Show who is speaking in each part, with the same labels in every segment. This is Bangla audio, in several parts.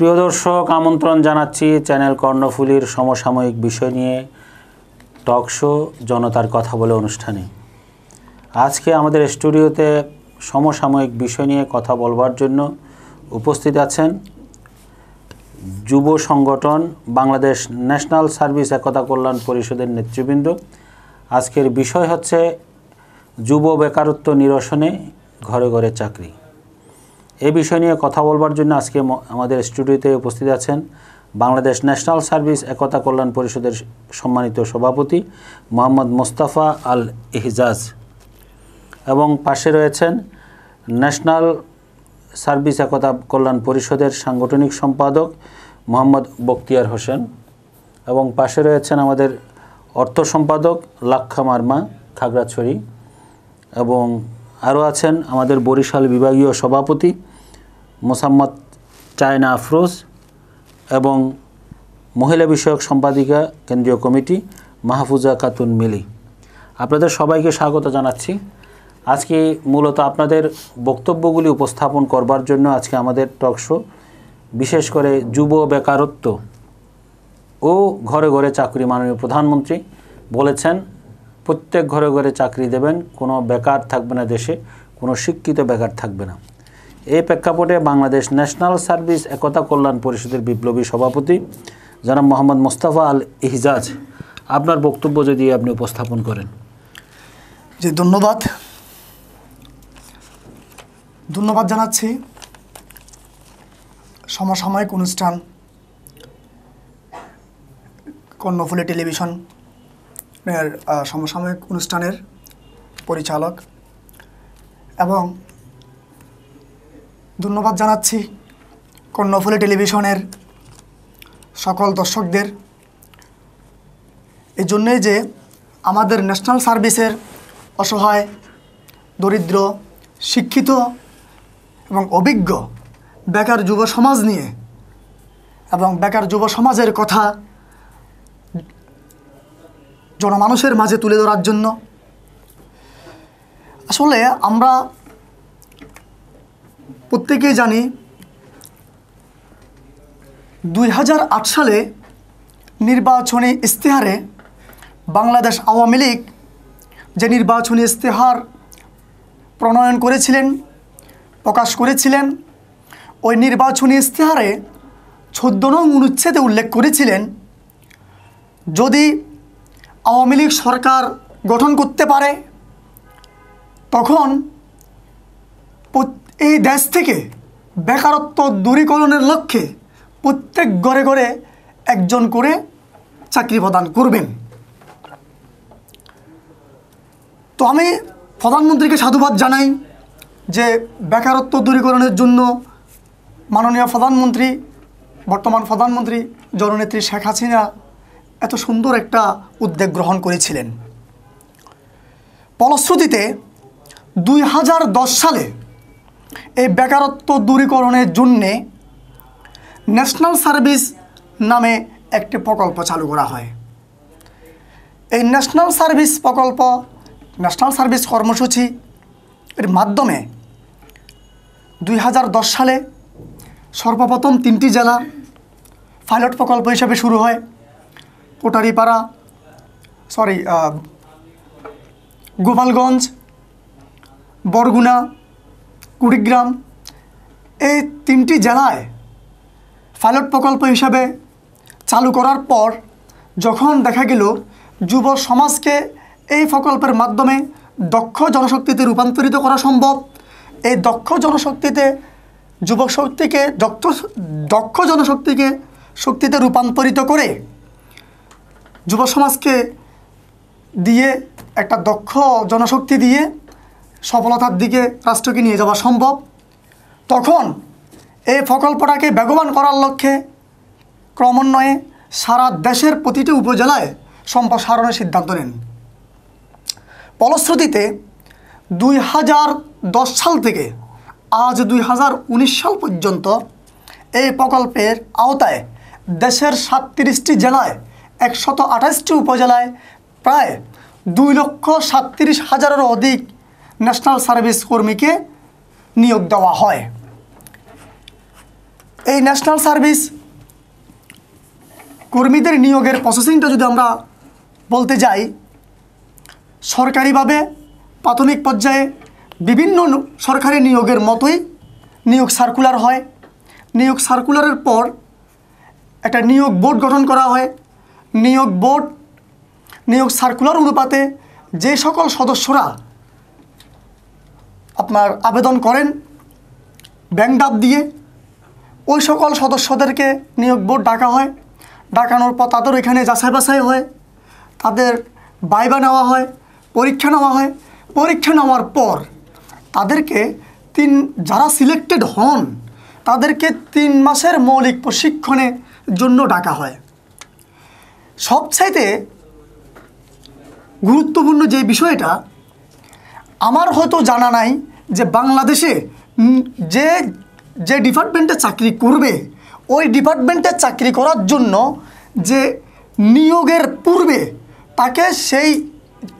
Speaker 1: প্রিয় দর্শক আমন্ত্রণ জানাচ্ছি চ্যানেল কর্ণফুলির সমসাময়িক বিষয় নিয়ে টক শো জনতার কথা বলে অনুষ্ঠানে আজকে আমাদের স্টুডিওতে সমসাময়িক বিষয় নিয়ে কথা বলবার জন্য উপস্থিত আছেন যুব সংগঠন বাংলাদেশ ন্যাশনাল সার্ভিস একতা কল্যাণ পরিষদের নেতৃবৃন্দ আজকের বিষয় হচ্ছে যুব বেকারত্ব নিরসনে ঘরে ঘরে চাকরি এ বিষয় নিয়ে কথা বলবার জন্য আজকে আমাদের স্টুডিওতে উপস্থিত আছেন বাংলাদেশ ন্যাশনাল সার্ভিস একতা কল্যাণ পরিষদের সম্মানিত সভাপতি মোহাম্মদ মোস্তাফা আল এহজাজ এবং পাশে রয়েছেন ন্যাশনাল সার্ভিস একতা কল্যাণ পরিষদের সাংগঠনিক সম্পাদক মোহাম্মদ বক্তিয়ার হোসেন এবং পাশে রয়েছেন আমাদের অর্থ সম্পাদক লাক্ষা মার্মা খাগড়াছড়ি এবং আরও আছেন আমাদের বরিশাল বিভাগীয় সভাপতি মোসাম্মদ চায়না আফরোজ এবং মহিলা বিষয়ক সম্পাদিকা কেন্দ্রীয় কমিটি মাহফুজা খাতুন মিলি আপনাদের সবাইকে স্বাগত জানাচ্ছি আজকে মূলত আপনাদের বক্তব্যগুলি উপস্থাপন করবার জন্য আজকে আমাদের টক শো বিশেষ করে যুব বেকারত্ব ও ঘরে ঘরে চাকরি মাননীয় প্রধানমন্ত্রী বলেছেন প্রত্যেক ঘরে ঘরে চাকরি দেবেন কোনো বেকার থাকবে না দেশে কোনো শিক্ষিত বেকার থাকবে না এই প্রেক্ষাপটে বাংলাদেশ ন্যাশনাল সার্ভিস একতা কল্যাণ পরিষদের বিপ্লবী সভাপতি জনাব মোহাম্মদ মোস্তাফা আল ইহজাজ আপনার বক্তব্য যদি আপনি উপস্থাপন করেন
Speaker 2: যে ধন্যবাদ ধন্যবাদ জানাচ্ছি সমসাময়িক অনুষ্ঠান কর্ণফুলি টেলিভিশন সমসাময়িক অনুষ্ঠানের পরিচালক এবং ধন্যবাদ জানাচ্ছি কর্ণফুলী টেলিভিশনের সকল দর্শকদের এই জন্যই যে আমাদের ন্যাশনাল সার্ভিসের অসহায় দরিদ্র শিক্ষিত এবং অভিজ্ঞ বেকার যুব সমাজ নিয়ে এবং বেকার যুব সমাজের কথা জনমানুষের মাঝে তুলে ধরার জন্য আসলে আমরা প্রত্যেকেই জানি দুই সালে নির্বাচনী ইস্তেহারে বাংলাদেশ আওয়ামী লীগ যে নির্বাচনী ইস্তেহার প্রণয়ন করেছিলেন প্রকাশ করেছিলেন ওই নির্বাচনী ইস্তেহারে চোদ্দ নং অনুচ্ছেদে উল্লেখ করেছিলেন যদি আওয়ামী লীগ সরকার গঠন করতে পারে তখন এই দেশ থেকে বেকারত্ব দূরীকরণের লক্ষ্যে প্রত্যেক ঘরে ঘরে একজন করে চাকরি প্রদান করবেন তো আমি প্রধানমন্ত্রীকে সাধুবাদ জানাই যে বেকারত্ব দূরীকরণের জন্য মাননীয় প্রধানমন্ত্রী বর্তমান প্রধানমন্ত্রী জননেত্রী শেখ হাসিনা এত সুন্দর একটা উদ্যোগ গ্রহণ করেছিলেন ফলশ্রুতিতে দুই সালে এই বেকারত্ব দূরীকরণের জন্যে ন্যাশনাল সার্ভিস নামে একটি প্রকল্প চালু করা হয় এই ন্যাশনাল সার্ভিস প্রকল্প ন্যাশনাল সার্ভিস কর্মসূচি এর মাধ্যমে দুই সালে সর্বপ্রথম তিনটি জেলা পাইলট প্রকল্প হিসাবে শুরু হয় কোটারিপাড়া সরি গোপালগঞ্জ বরগুনা কুড়িগ্রাম এই তিনটি জেলায় পাইলট প্রকল্প হিসাবে চালু করার পর যখন দেখা গেল যুব সমাজকে এই প্রকল্পের মাধ্যমে দক্ষ জনশক্তিতে রূপান্তরিত করা সম্ভব এই দক্ষ জনশক্তিতে যুবক শক্তিকে দক্ষ দক্ষ জনশক্তিকে শক্তিতে রূপান্তরিত করে যুব সমাজকে দিয়ে একটা দক্ষ জনশক্তি দিয়ে সফলতার দিকে রাষ্ট্রকে নিয়ে যাওয়া সম্ভব তখন এই প্রকল্পটাকে বেগবান করার লক্ষ্যে ক্রমান্বয়ে সারা দেশের প্রতিটি উপজেলায় সম্প্রসারণের সিদ্ধান্ত নেন ফলশ্রুতিতে দুই হাজার দশ সাল থেকে আজ দুই হাজার উনিশ সাল পর্যন্ত এই প্রকল্পের আওতায় দেশের সাতত্রিশটি জেলায় একশত আঠাশটি উপজেলায় প্রায় দুই লক্ষ সাতত্রিশ হাজারেরও অধিক ন্যাশনাল সার্ভিস কর্মীকে নিয়োগ দেওয়া হয় এই ন্যাশনাল সার্ভিস কর্মীদের নিয়োগের প্রসেসিংটা যদি আমরা বলতে যাই সরকারিভাবে প্রাথমিক পর্যায়ে বিভিন্ন সরকারি নিয়োগের মতোই নিয়োগ সার্কুলার হয় নিয়োগ সার্কুলারের পর একটা নিয়োগ বোর্ড গঠন করা হয় নিয়োগ বোর্ড নিয়োগ সার্কুলার অনুপাতে যে সকল সদস্যরা আপনার আবেদন করেন ব্যাংক ডাব দিয়ে ওই সকল সদস্যদেরকে নিয়োগ বোর্ড ডাকা হয় ডাকানোর পর তাদের এখানে যাচাই বাছাই হয় তাদের বাইবা নেওয়া হয় পরীক্ষা নেওয়া হয় পরীক্ষা নেওয়ার পর তাদেরকে তিন যারা সিলেক্টেড হন তাদেরকে তিন মাসের মৌলিক প্রশিক্ষণে জন্য ডাকা হয় সবচাইতে গুরুত্বপূর্ণ যে বিষয়টা আমার হয়তো জানা নাই যে বাংলাদেশে যে যে ডিপার্টমেন্টে চাকরি করবে ওই ডিপার্টমেন্টে চাকরি করার জন্য যে নিয়োগের পূর্বে তাকে সেই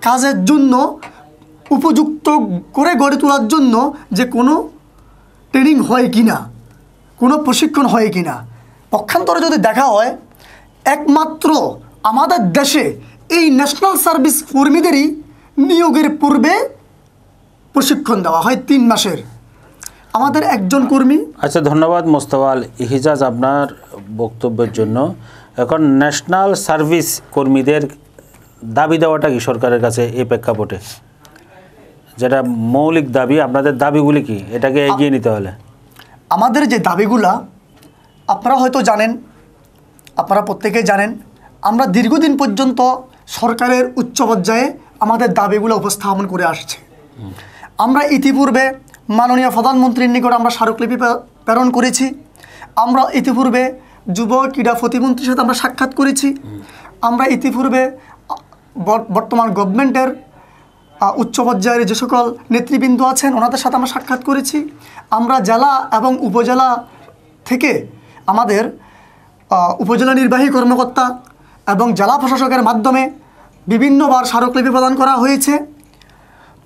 Speaker 2: কাজের জন্য উপযুক্ত করে গড়ে তোলার জন্য যে কোনো ট্রেনিং হয় কি না কোনো প্রশিক্ষণ হয় কি না পক্ষান্তরে যদি দেখা হয় একমাত্র আমাদের দেশে এই ন্যাশনাল সার্ভিস কর্মীদেরই নিয়োগের পূর্বে প্রশিক্ষণ দেওয়া হয় তিন মাসের আমাদের একজন কর্মী
Speaker 1: আচ্ছা ধন্যবাদ মোস্তওয়াল হিজাজ আপনার বক্তব্যের জন্য এখন ন্যাশনাল সার্ভিস কর্মীদের দাবি দেওয়াটা কি সরকারের কাছে এই প্রেক্ষাপটে যেটা মৌলিক দাবি আপনাদের দাবিগুলি কি এটাকে এগিয়ে নিতে হলে
Speaker 2: আমাদের যে দাবিগুলা আপনারা হয়তো জানেন আপনারা প্রত্যেকেই জানেন আমরা দীর্ঘদিন পর্যন্ত সরকারের উচ্চ পর্যায়ে আমাদের দাবিগুলো উপস্থাপন করে আসছে আমরা ইতিপূর্বে মাননীয় প্রধানমন্ত্রীর নিকট আমরা স্মারকলিপি প্রেরণ করেছি আমরা ইতিপূর্বে যুব ক্রীড়া প্রতিমন্ত্রীর সাথে আমরা সাক্ষাৎ করেছি আমরা ইতিপূর্বে বর্তমান গভর্নমেন্টের উচ্চ পর্যায়ের যে সকল নেতৃবৃন্দ আছেন ওনাদের সাথে আমরা সাক্ষাৎ করেছি আমরা জেলা এবং উপজেলা থেকে আমাদের উপজেলা নির্বাহী কর্মকর্তা এবং জেলা প্রশাসকের মাধ্যমে বিভিন্নবার স্মারকলিপি প্রদান করা হয়েছে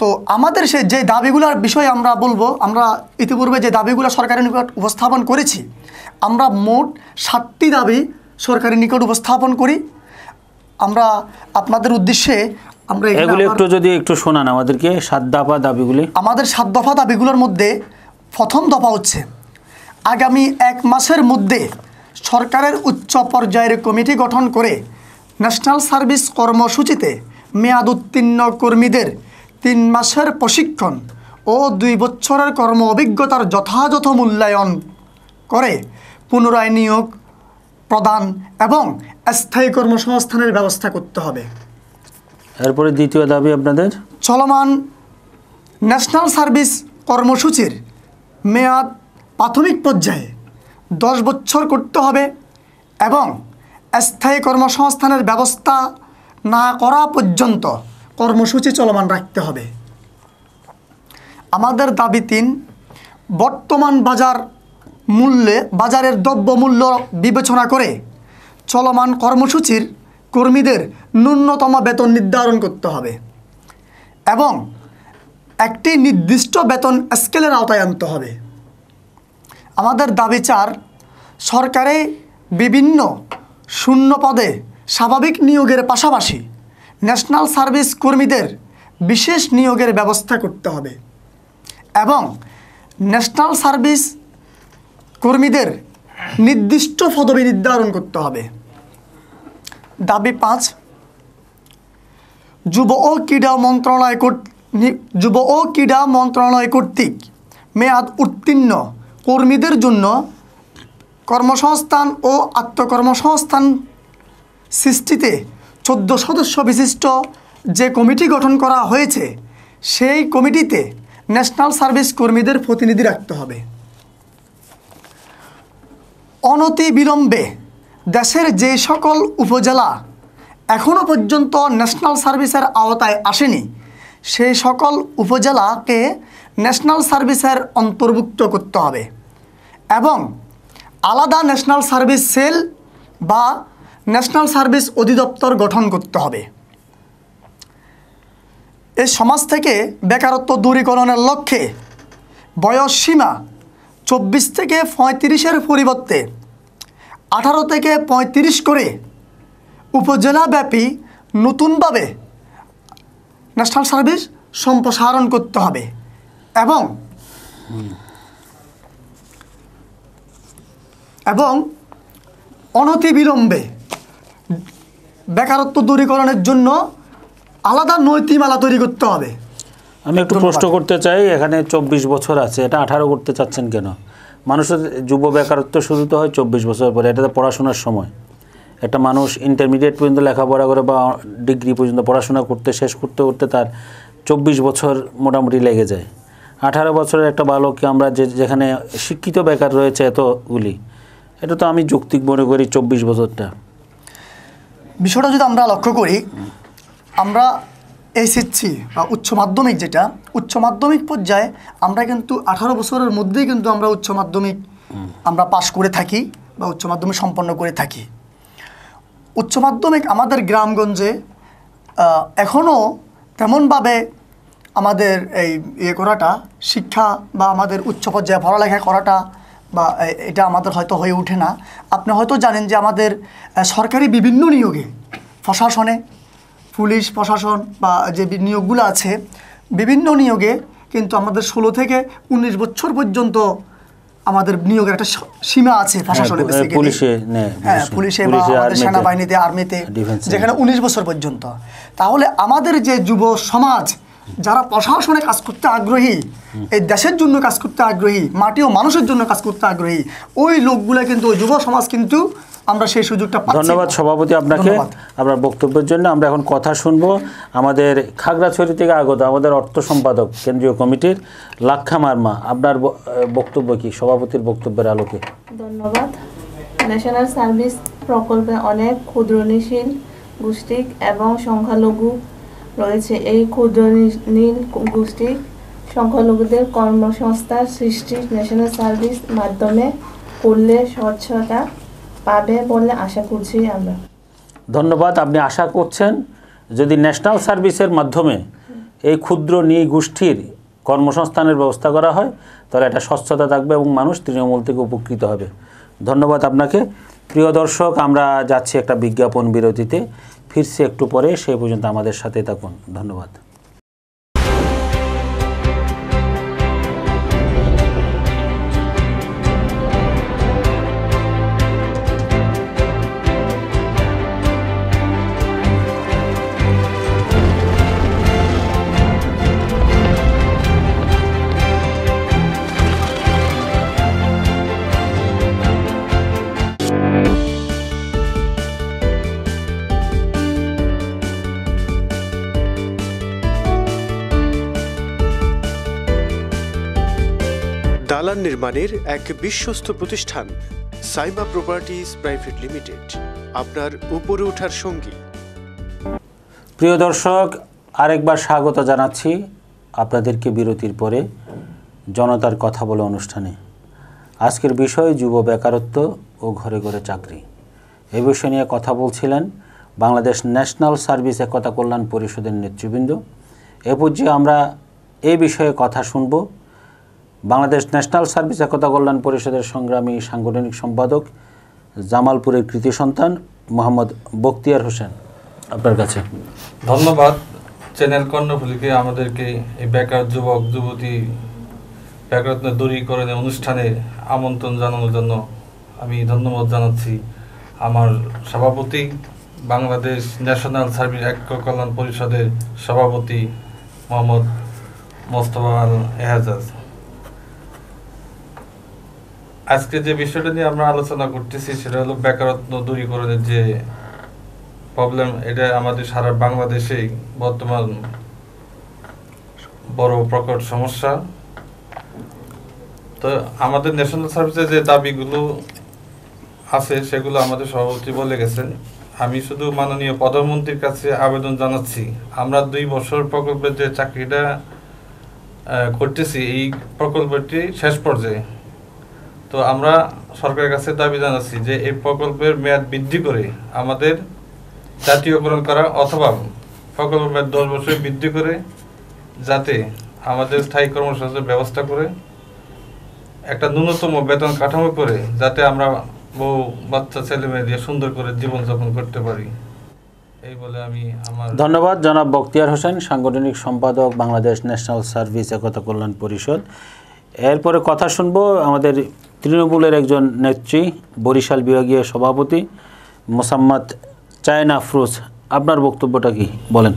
Speaker 2: তো আমাদের সে যে দাবিগুলোর বিষয়ে আমরা বলবো আমরা ইতিপূর্বে যে দাবিগুলো সরকারের নিকট উপস্থাপন করেছি আমরা মোট সাতটি দাবি সরকারের নিকট উপস্থাপন করি আমরা আপনাদের উদ্দেশ্যে আমরা এগুলো একটু যদি একটু শোনান আমাদেরকে সাত দফা দাবিগুলি আমাদের সাত দফা দাবিগুলোর মধ্যে প্রথম দফা হচ্ছে আগামী এক মাসের মধ্যে সরকারের উচ্চ পর্যায়ের কমিটি গঠন করে ন্যাশনাল সার্ভিস কর্মসূচিতে মেয়াদ উত্তীর্ণ কর্মীদের তিন মাসের প্রশিক্ষণ ও দুই বছরের কর্ম অভিজ্ঞতার যথাযথ মূল্যায়ন করে পুনরায় নিয়োগ প্রদান এবং স্থায়ী কর্মসংস্থানের ব্যবস্থা করতে হবে
Speaker 1: এরপরে দ্বিতীয় দাবি আপনাদের
Speaker 2: চলমান ন্যাশনাল সার্ভিস কর্মসূচির মেয়াদ প্রাথমিক পর্যায়ে দশ বছর করতে হবে এবং স্থায়ী কর্মসংস্থানের ব্যবস্থা না করা পর্যন্ত কর্মসূচি চলমান রাখতে হবে আমাদের দাবি তিন বর্তমান বাজার মূল্যে বাজারের দ্রব্য মূল্য বিবেচনা করে চলমান কর্মসূচির কর্মীদের ন্যূনতম বেতন নির্ধারণ করতে হবে এবং একটি নির্দিষ্ট বেতন স্কেলের আওতায় আনতে হবে আমাদের দাবি চার সরকারে বিভিন্ন শূন্য পদে স্বাভাবিক নিয়োগের পাশাপাশি ন্যাশনাল সার্ভিস কর্মীদের বিশেষ নিয়োগের ব্যবস্থা করতে হবে এবং ন্যাশনাল সার্ভিস কর্মীদের নির্দিষ্ট পদবি নির্ধারণ করতে হবে দাবি পাঁচ যুব ও ক্রীড়া মন্ত্রণালয় যুব ও ক্রীড়া মন্ত্রণালয় কর্তৃক মেয়াদ উত্তীর্ণ কর্মীদের জন্য কর্মসংস্থান ও আত্মকর্মসংস্থান সৃষ্টিতে চোদ্দ সদস্য বিশিষ্ট যে কমিটি গঠন করা হয়েছে সেই কমিটিতে ন্যাশনাল সার্ভিস কর্মীদের প্রতিনিধি রাখতে হবে অনতি বিলম্বে দেশের যে সকল উপজেলা এখনও পর্যন্ত ন্যাশনাল সার্ভিসের আওতায় আসেনি সেই সকল উপজেলাকে ন্যাশনাল সার্ভিসের অন্তর্ভুক্ত করতে হবে এবং আলাদা ন্যাশনাল সার্ভিস সেল বা ন্যাশনাল সার্ভিস অধিদপ্তর গঠন করতে হবে এই সমাজ থেকে বেকারত্ব দূরীকরণের লক্ষ্যে বয়স সীমা চব্বিশ থেকে পঁয়ত্রিশের পরিবর্তে আঠারো থেকে পঁয়ত্রিশ করে উপজেলাব্যাপী নতুনভাবে ন্যাশনাল সার্ভিস সম্প্রসারণ করতে হবে এবং এবং অনতিবিলম্বে বেকারত্ব দূরীকরণের জন্য আলাদা নৈতিমালা তৈরি করতে হবে
Speaker 1: আমি একটু প্রশ্ন করতে চাই এখানে চব্বিশ বছর আছে এটা আঠারো করতে চাচ্ছেন কেন মানুষের যুব বেকারত্ব শুরু তো হয় চব্বিশ বছর পরে এটা তো পড়াশোনার সময় একটা মানুষ ইন্টারমিডিয়েট পর্যন্ত লেখাপড়া করে বা ডিগ্রি পর্যন্ত পড়াশোনা করতে শেষ করতে করতে তার চব্বিশ বছর মোটামুটি লেগে যায় আঠারো বছরের একটা বালককে আমরা যে যেখানে শিক্ষিত বেকার রয়েছে এতগুলি এটা তো আমি যৌক্তিক মনে করি চব্বিশ বছরটা
Speaker 2: বিষয়টা যদি আমরা লক্ষ্য করি আমরা এসএসসি বা উচ্চ মাধ্যমিক যেটা উচ্চ মাধ্যমিক পর্যায়ে আমরা কিন্তু আঠারো বছরের মধ্যেই কিন্তু আমরা উচ্চ মাধ্যমিক আমরা পাশ করে থাকি বা উচ্চ মাধ্যমিক সম্পন্ন করে থাকি উচ্চ মাধ্যমিক আমাদের গ্রামগঞ্জে এখনও তেমনভাবে আমাদের এই ইয়ে করাটা শিক্ষা বা আমাদের উচ্চ পর্যায়ে পড়ালেখা করাটা বা এটা আমাদের হয়তো হয়ে ওঠে না আপনি হয়তো জানেন যে আমাদের সরকারি বিভিন্ন নিয়োগে প্রশাসনে পুলিশ প্রশাসন বা যে নিয়োগগুলো আছে বিভিন্ন নিয়োগে কিন্তু আমাদের ষোলো থেকে উনিশ বছর পর্যন্ত আমাদের নিয়োগের একটা সীমা আছে হ্যাঁ, প্রশাসনে
Speaker 1: হ্যাঁ পুলিশে বা আমাদের সেনাবাহিনীতে
Speaker 2: আর্মিতে যেখানে উনিশ বছর পর্যন্ত তাহলে আমাদের যে যুব সমাজ যারা প্রশাসনে কাজ করতে আগ্রহী এই দেশের জন্য কাজ করতে আগ্রহী মাটি ও মানুষের জন্য কাজ করতে আগ্রহী ওই লোকগুলো কিন্তু ওই যুব সমাজ কিন্তু আমরা সেই সুযোগটা ধন্যবাদ
Speaker 1: সভাপতি আপনাকে আপনার বক্তব্যের জন্য আমরা এখন কথা শুনবো আমাদের খাগড়াছড়ি থেকে আগত আমাদের অর্থ সম্পাদক কেন্দ্রীয় কমিটির লাক্ষা মার্মা আপনার বক্তব্য কি সভাপতির
Speaker 3: বক্তব্যের আলোকে ধন্যবাদ ন্যাশনাল সার্ভিস প্রকল্পে অনেক ক্ষুদ্রনীশীল গোষ্ঠী এবং সংখ্যালঘু রয়েছে এই ক্ষুদ্র নীল গোষ্ঠী সংখ্যালঘুদের কর্মসংস্থান সৃষ্টি ন্যাশনাল সার্ভিস মাধ্যমে করলে স্বচ্ছতা পাবে বলে আশা করছি আমরা
Speaker 1: ধন্যবাদ আপনি আশা করছেন যদি ন্যাশনাল সার্ভিসের মাধ্যমে এই ক্ষুদ্র গোষ্ঠীর কর্মসংস্থানের ব্যবস্থা করা হয় তাহলে এটা স্বচ্ছতা থাকবে এবং মানুষ তৃণমূল থেকে উপকৃত হবে ধন্যবাদ আপনাকে প্রিয় দর্শক আমরা যাচ্ছি একটা বিজ্ঞাপন বিরতিতে ফিরছি একটু পরে সেই পর্যন্ত আমাদের সাথে থাকুন ধন্যবাদ
Speaker 2: দালান নির্মাণের এক বিশ্বস্ত প্রতিষ্ঠান সাইমা প্রপার্টিজ প্রাইভেট লিমিটেড আপনার উপরে
Speaker 4: ওঠার সঙ্গী
Speaker 1: প্রিয় দর্শক আরেকবার স্বাগত জানাচ্ছি আপনাদেরকে বিরতির পরে জনতার কথা বলে অনুষ্ঠানে আজকের বিষয় যুব বেকারত্ব ও ঘরে ঘরে চাকরি এ বিষয় নিয়ে কথা বলছিলেন বাংলাদেশ ন্যাশনাল সার্ভিস একতা কল্যাণ পরিষদের নেতৃবৃন্দ এ পর্যায়ে আমরা এ বিষয়ে কথা শুনবো বাংলাদেশ ন্যাশনাল সার্ভিস একতা কল্যাণ পরিষদের সংগ্রামী সাংগঠনিক সম্পাদক জামালপুরের কৃতি সন্তান মোহাম্মদ বক্তিয়ার হোসেন আপনার কাছে
Speaker 5: ধন্যবাদ চ্যানেল কর্ণফুলিকে আমাদেরকে এই বেকার যুবক যুবতী বেকারত্ব দূরীকরণের অনুষ্ঠানে আমন্ত্রণ জানানোর জন্য আমি ধন্যবাদ জানাচ্ছি আমার সভাপতি বাংলাদেশ ন্যাশনাল সার্ভিস ঐক্য কল্যাণ পরিষদের সভাপতি মোহাম্মদ মোস্তফা আল এহাজাজ আজকে যে বিষয়টা নিয়ে আমরা আলোচনা করতেছি সেটা হলো বেকারত্ব দূরীকরণের যে প্রবলেম এটা আমাদের সারা বাংলাদেশেই বর্তমান বড় প্রকট সমস্যা তো আমাদের ন্যাশনাল সার্ভিসে যে দাবিগুলো আছে সেগুলো আমাদের সভাপতি বলে গেছেন আমি শুধু মাননীয় প্রধানমন্ত্রীর কাছে আবেদন জানাচ্ছি আমরা দুই বছর প্রকল্পের যে চাকরিটা করতেছি এই প্রকল্পটি শেষ পর্যায়ে তো আমরা সরকারের কাছে দাবি জানাচ্ছি যে এই প্রকল্পের মেয়াদ বৃদ্ধি করে আমাদের জাতীয়করণ করা অথবা প্রকল্পের মেয়াদ দশ বছরে বৃদ্ধি করে যাতে আমাদের স্থায়ী কর্মসূচির ব্যবস্থা করে একটা ন্যূনতম বেতন কাঠামো করে যাতে আমরা বউ বাচ্চা ছেলে মেয়ে দিয়ে সুন্দর করে জীবনযাপন করতে পারি এই বলে আমি আমার
Speaker 1: ধন্যবাদ জনাব বক্তিয়ার হোসেন সাংগঠনিক সম্পাদক বাংলাদেশ ন্যাশনাল সার্ভিস একতা কল্যাণ পরিষদ এরপরে কথা শুনবো আমাদের তৃণমূলের একজন নেত্রী বরিশাল বিভাগীয় সভাপতি মোসাম্মদ চায়না আফরোজ আপনার বক্তব্যটা কি বলেন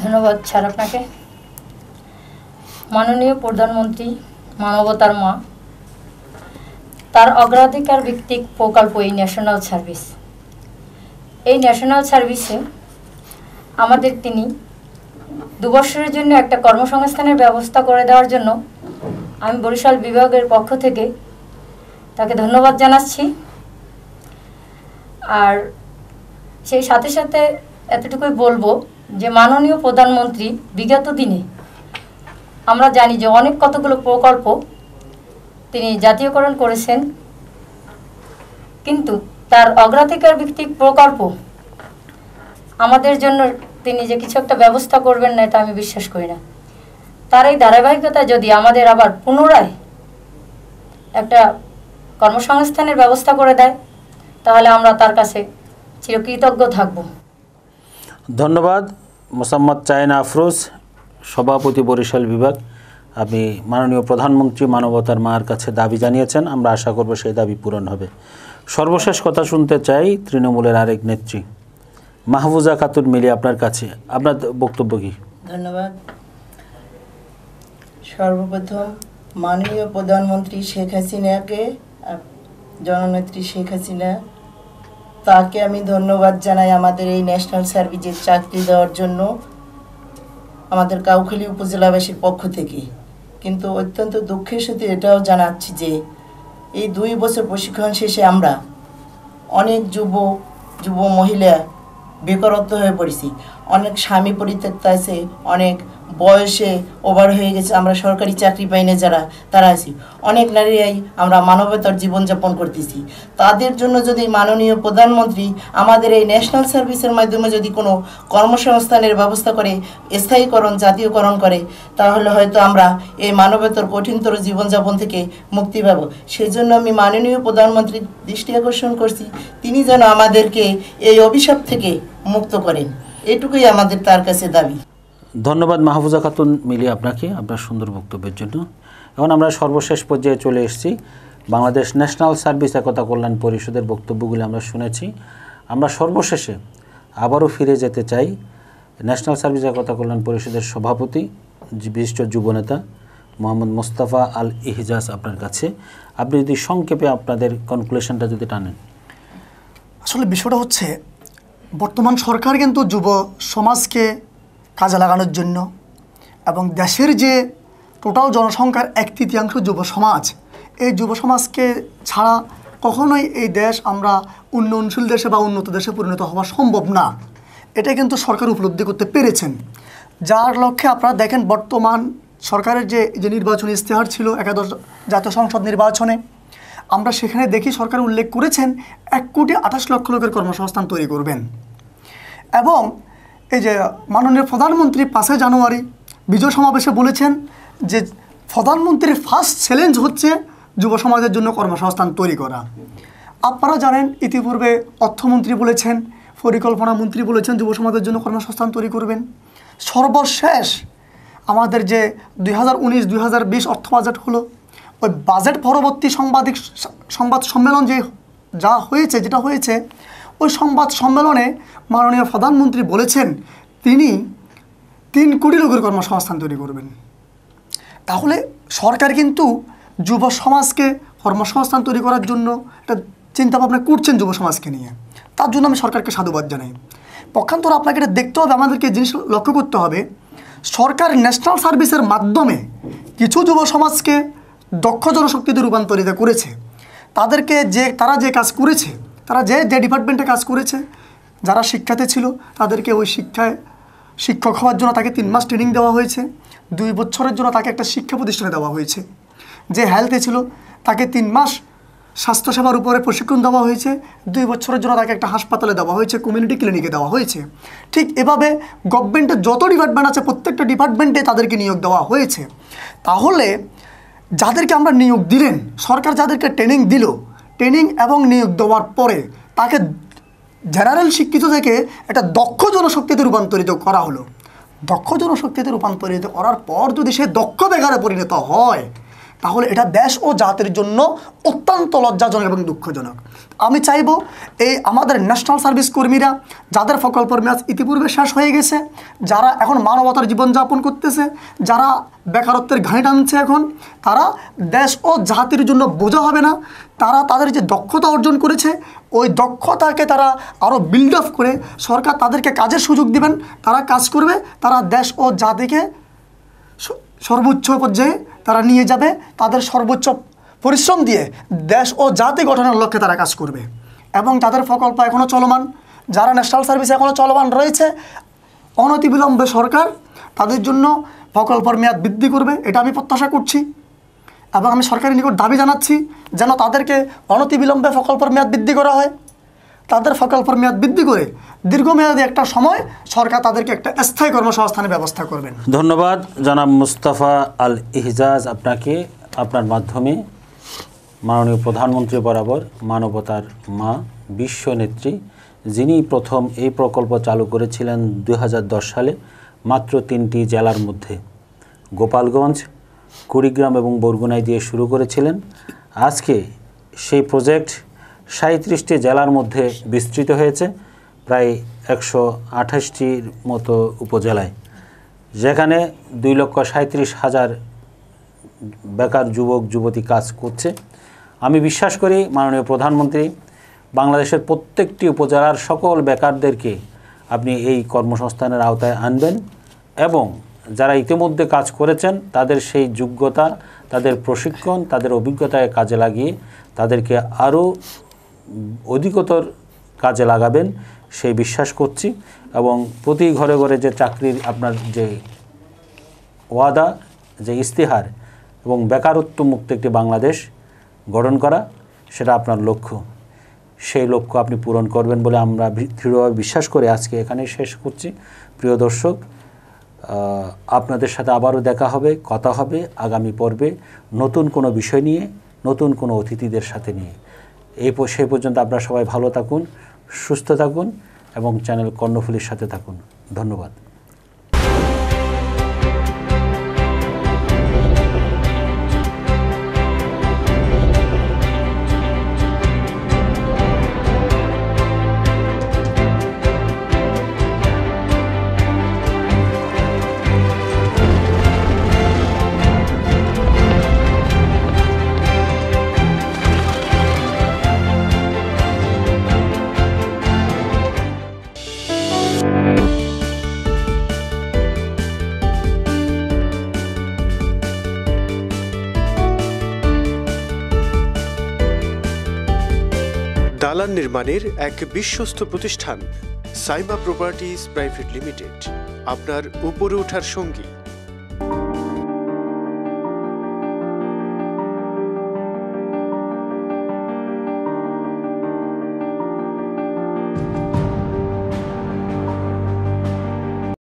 Speaker 4: ধন্যবাদ স্যার আপনাকে মাননীয় প্রধানমন্ত্রী মানবতার মা তার অগ্রাধিকার ভিত্তিক প্রকল্প এই ন্যাশনাল সার্ভিস এই ন্যাশনাল সার্ভিসে আমাদের তিনি দুবছরের জন্য একটা কর্মসংস্থানের ব্যবস্থা করে দেওয়ার জন্য আমি বরিশাল বিভাগের পক্ষ থেকে তাকে ধন্যবাদ জানাচ্ছি আর সেই সাথে সাথে এতটুকুই বলবো যে মাননীয় প্রধানমন্ত্রী বিগত দিনে আমরা জানি যে অনেক কতগুলো প্রকল্প তিনি জাতীয়করণ করেছেন কিন্তু তার অগ্রাধিকার ভিত্তিক প্রকল্প আমাদের জন্য তিনি যে কিছু একটা ব্যবস্থা করবেন না এটা আমি বিশ্বাস করি না তার এই ধারাবাহিকতা যদি আমাদের আবার পুনরায় একটা কর্মসংস্থানের ব্যবস্থা করে দেয় তাহলে আমরা তার কাছে চিরকৃতজ্ঞ থাকব
Speaker 1: ধন্যবাদ মোসাম্মদ চায়না আফরোজ সভাপতি বরিশাল বিভাগ আপনি মাননীয় প্রধানমন্ত্রী মানবতার মার কাছে দাবি জানিয়েছেন আমরা আশা করব সেই দাবি পূরণ হবে সর্বশেষ কথা শুনতে চাই তৃণমূলের আরেক নেত্রী মাহবুজা খাতুন মিলি আপনার কাছে আপনার বক্তব্য কি
Speaker 3: ধন্যবাদ সর্বপ্রথম মাননীয় প্রধানমন্ত্রী শেখ হাসিনাকে জননেত্রী শেখ হাসিনা তাকে আমি ধন্যবাদ জানাই আমাদের এই ন্যাশনাল সার্ভিসের চাকরি দেওয়ার জন্য আমাদের কাউখালী উপজেলাবাসীর পক্ষ থেকে কিন্তু অত্যন্ত দুঃখের সাথে এটাও জানাচ্ছি যে এই দুই বছর প্রশিক্ষণ শেষে আমরা অনেক যুব যুব মহিলা বেকারত্ব হয়ে পড়েছি অনেক স্বামী পরিত্যক্ত আছে অনেক বয়সে ওভার হয়ে গেছে আমরা সরকারি চাকরি পাই না যারা তারা আছি অনেক নারীরাই আমরা মানবতার জীবনযাপন করতেছি তাদের জন্য যদি মাননীয় প্রধানমন্ত্রী আমাদের এই ন্যাশনাল সার্ভিসের মাধ্যমে যদি কোনো কর্মসংস্থানের ব্যবস্থা করে স্থায়ীকরণ জাতীয়করণ করে তাহলে হয়তো আমরা এই মানবতার কঠিনতর জীবনযাপন থেকে মুক্তি পাবো সেজন্য আমি মাননীয় প্রধানমন্ত্রীর দৃষ্টি আকর্ষণ করছি তিনি যেন আমাদেরকে এই অভিশাপ থেকে মুক্ত করেন এটুকুই আমাদের তার কাছে দাবি
Speaker 1: ধন্যবাদ মাহফুজা খাতুন মিলিয়ে আপনাকে আপনার সুন্দর বক্তব্যের জন্য এখন আমরা সর্বশেষ পর্যায়ে চলে এসেছি বাংলাদেশ ন্যাশনাল সার্ভিস একতা কল্যাণ পরিষদের বক্তব্যগুলি আমরা শুনেছি আমরা সর্বশেষে আবারও ফিরে যেতে চাই ন্যাশনাল সার্ভিস একতা কল্যাণ পরিষদের সভাপতি বিশিষ্ট যুবনেতা মোহাম্মদ মোস্তাফা আল ইহজাজ আপনার কাছে আপনি যদি সংক্ষেপে আপনাদের কনক্লুশনটা যদি টানেন
Speaker 2: আসলে বিষয়টা হচ্ছে বর্তমান সরকার কিন্তু যুব সমাজকে কাজে লাগানোর জন্য এবং দেশের যে টোটাল জনসংখ্যার এক তৃতীয়াংশ যুব সমাজ এই যুব সমাজকে ছাড়া কখনোই এই দেশ আমরা উন্নয়নশীল দেশে বা উন্নত দেশে পরিণত হওয়া সম্ভব না এটা কিন্তু সরকার উপলব্ধি করতে পেরেছেন যার লক্ষ্যে আপনারা দেখেন বর্তমান সরকারের যে যে নির্বাচনী ইশতেহার ছিল একাদশ জাতীয় সংসদ নির্বাচনে আমরা সেখানে দেখি সরকার উল্লেখ করেছেন এক কোটি আঠাশ লক্ষ লোকের কর্মসংস্থান তৈরি করবেন এবং এই যে মাননীয় প্রধানমন্ত্রী পাঁচই জানুয়ারি বিজয় সমাবেশে বলেছেন যে প্রধানমন্ত্রীর ফার্স্ট চ্যালেঞ্জ হচ্ছে যুব সমাজের জন্য কর্মসংস্থান তৈরি করা আপনারা জানেন ইতিপূর্বে অর্থমন্ত্রী বলেছেন পরিকল্পনা মন্ত্রী বলেছেন যুব সমাজের জন্য কর্মসংস্থান তৈরি করবেন সর্বশেষ আমাদের যে দুই হাজার উনিশ দুই হাজার বিশ অর্থ বাজেট হলো ওই বাজেট পরবর্তী সাংবাদিক সংবাদ সম্মেলন যে যা হয়েছে যেটা হয়েছে ওই সংবাদ সম্মেলনে মাননীয় প্রধানমন্ত্রী বলেছেন তিনি তিন কোটি লোকের কর্মসংস্থান তৈরি করবেন তাহলে সরকার কিন্তু যুব সমাজকে কর্মসংস্থান তৈরি করার জন্য একটা চিন্তাভাবনা করছেন যুব সমাজকে নিয়ে তার জন্য আমি সরকারকে সাধুবাদ জানাই পক্ষান্তর আপনাকে এটা দেখতে হবে আমাদেরকে জিনিস লক্ষ্য করতে হবে সরকার ন্যাশনাল সার্ভিসের মাধ্যমে কিছু যুব সমাজকে দক্ষ জনশক্তিতে রূপান্তরিত করেছে তাদেরকে যে তারা যে কাজ করেছে তারা যে যে ডিপার্টমেন্টে কাজ করেছে যারা শিক্ষাতে ছিল তাদেরকে ওই শিক্ষায় শিক্ষক হওয়ার জন্য তাকে তিন মাস ট্রেনিং দেওয়া হয়েছে দুই বছরের জন্য তাকে একটা শিক্ষা প্রতিষ্ঠানে দেওয়া হয়েছে যে হেলথে ছিল তাকে তিন মাস স্বাস্থ্যসেবার উপরে প্রশিক্ষণ দেওয়া হয়েছে দুই বছরের জন্য তাকে একটা হাসপাতালে দেওয়া হয়েছে কমিউনিটি ক্লিনিকে দেওয়া হয়েছে ঠিক এভাবে গভর্নমেন্টের যত ডিপার্টমেন্ট আছে প্রত্যেকটা ডিপার্টমেন্টে তাদেরকে নিয়োগ দেওয়া হয়েছে তাহলে যাদেরকে আমরা নিয়োগ দিলেন সরকার যাদেরকে ট্রেনিং দিল ট্রেনিং এবং নিয়োগ দেওয়ার পরে তাকে জেনারেল শিক্ষিত থেকে একটা দক্ষ জনশক্তিতে রূপান্তরিত করা হলো দক্ষ জনশক্তিতে রূপান্তরিত করার পর যদি সে দক্ষ বেকারে পরিণত হয় তাহলে এটা দেশ ও জাতির জন্য অত্যন্ত লজ্জাজনক এবং দুঃখজনক আমি চাইব এই আমাদের ন্যাশনাল সার্ভিস কর্মীরা যাদের প্রকল্পের মেয়াদ ইতিপূর্বে শেষ হয়ে গেছে যারা এখন মানবতার জীবনযাপন করতেছে যারা বেকারত্বের ঘানি টানছে এখন তারা দেশ ও জাতির জন্য বোঝা হবে না তারা তাদের যে দক্ষতা অর্জন করেছে ওই দক্ষতাকে তারা আরও বিল্ড আপ করে সরকার তাদেরকে কাজের সুযোগ দিবেন তারা কাজ করবে তারা দেশ ও জাতিকে সর্বোচ্চ পর্যায়ে তারা নিয়ে যাবে তাদের সর্বোচ্চ পরিশ্রম দিয়ে দেশ ও জাতি গঠনের লক্ষ্যে তারা কাজ করবে এবং তাদের প্রকল্প এখনও চলমান যারা ন্যাশনাল সার্ভিস এখনও চলমান রয়েছে অনতিবিলম্বে সরকার তাদের জন্য প্রকল্পের মেয়াদ বৃদ্ধি করবে এটা আমি প্রত্যাশা করছি এবং আমি সরকারি নিকট দাবি জানাচ্ছি যেন তাদেরকে অনতিবিলম্বে প্রকল্পের মেয়াদ বৃদ্ধি করা হয় তাদের প্রকল্পের মেয়াদ বৃদ্ধি করে দীর্ঘমেয়াদী একটা সময় সরকার তাদেরকে একটা স্থায়ী কর্মসংস্থানের ব্যবস্থা করবেন
Speaker 1: ধন্যবাদ জনাব মুস্তাফা আল ইহজাজ আপনাকে আপনার মাধ্যমে মাননীয় প্রধানমন্ত্রী বরাবর মানবতার মা বিশ্ব নেত্রী যিনি প্রথম এই প্রকল্প চালু করেছিলেন দু সালে মাত্র তিনটি জেলার মধ্যে গোপালগঞ্জ কুড়িগ্রাম এবং বরগুনায় দিয়ে শুরু করেছিলেন আজকে সেই প্রজেক্ট সাঁত্রিশটি জেলার মধ্যে বিস্তৃত হয়েছে প্রায় একশো আঠাশটির মতো উপজেলায় যেখানে দুই লক্ষ সাঁত্রিশ হাজার বেকার যুবক যুবতী কাজ করছে আমি বিশ্বাস করি মাননীয় প্রধানমন্ত্রী বাংলাদেশের প্রত্যেকটি উপজেলার সকল বেকারদেরকে আপনি এই কর্মসংস্থানের আওতায় আনবেন এবং যারা ইতিমধ্যে কাজ করেছেন তাদের সেই যোগ্যতা তাদের প্রশিক্ষণ তাদের অভিজ্ঞতায় কাজে লাগিয়ে তাদেরকে আরও অধিকতর কাজে লাগাবেন সেই বিশ্বাস করছি এবং প্রতি ঘরে ঘরে যে চাকরির আপনার যে ওয়াদা যে ইস্তেহার এবং বেকারত্ব মুক্ত একটি বাংলাদেশ গঠন করা সেটা আপনার লক্ষ্য সেই লক্ষ্য আপনি পূরণ করবেন বলে আমরা দৃঢ়ভাবে বিশ্বাস করে আজকে এখানেই শেষ করছি প্রিয় দর্শক আপনাদের সাথে আবারও দেখা হবে কথা হবে আগামী পর্বে নতুন কোনো বিষয় নিয়ে নতুন কোনো অতিথিদের সাথে নিয়ে এই সেই পর্যন্ত আপনারা সবাই ভালো থাকুন সুস্থ থাকুন এবং চ্যানেল কর্ণফুলির সাথে থাকুন ধন্যবাদ
Speaker 2: মহান নির্মাণের এক বিশ্বস্ত প্রতিষ্ঠান সাইমা প্রপার্টিজ প্রাইভেট লিমিটেড আপনার উপরে ওঠার সঙ্গী